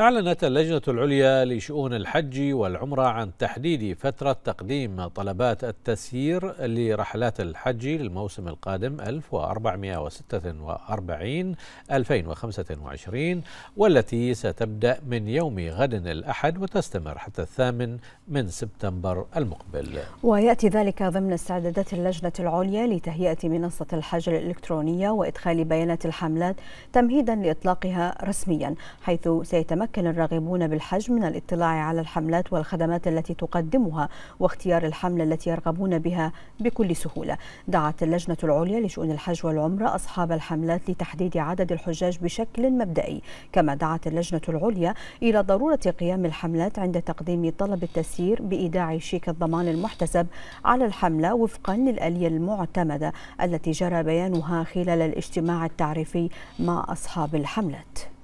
أعلنت اللجنة العليا لشؤون الحج والعمرة عن تحديد فترة تقديم طلبات التسيير لرحلات الحج للموسم القادم 1446 2025 والتي ستبدأ من يوم غد الأحد وتستمر حتى الثامن من سبتمبر المقبل ويأتي ذلك ضمن استعدادات اللجنة العليا لتهيئة منصة الحج الإلكترونية وإدخال بيانات الحملات تمهيدا لإطلاقها رسميا حيث سيتمكن يتمكن الراغبون بالحج من الاطلاع على الحملات والخدمات التي تقدمها واختيار الحملة التي يرغبون بها بكل سهولة دعت اللجنة العليا لشؤون الحج والعمرة أصحاب الحملات لتحديد عدد الحجاج بشكل مبدئي كما دعت اللجنة العليا إلى ضرورة قيام الحملات عند تقديم طلب التسيير بإيداع شيك الضمان المحتسب على الحملة وفقا للآلية المعتمدة التي جرى بيانها خلال الاجتماع التعريفي مع أصحاب الحملات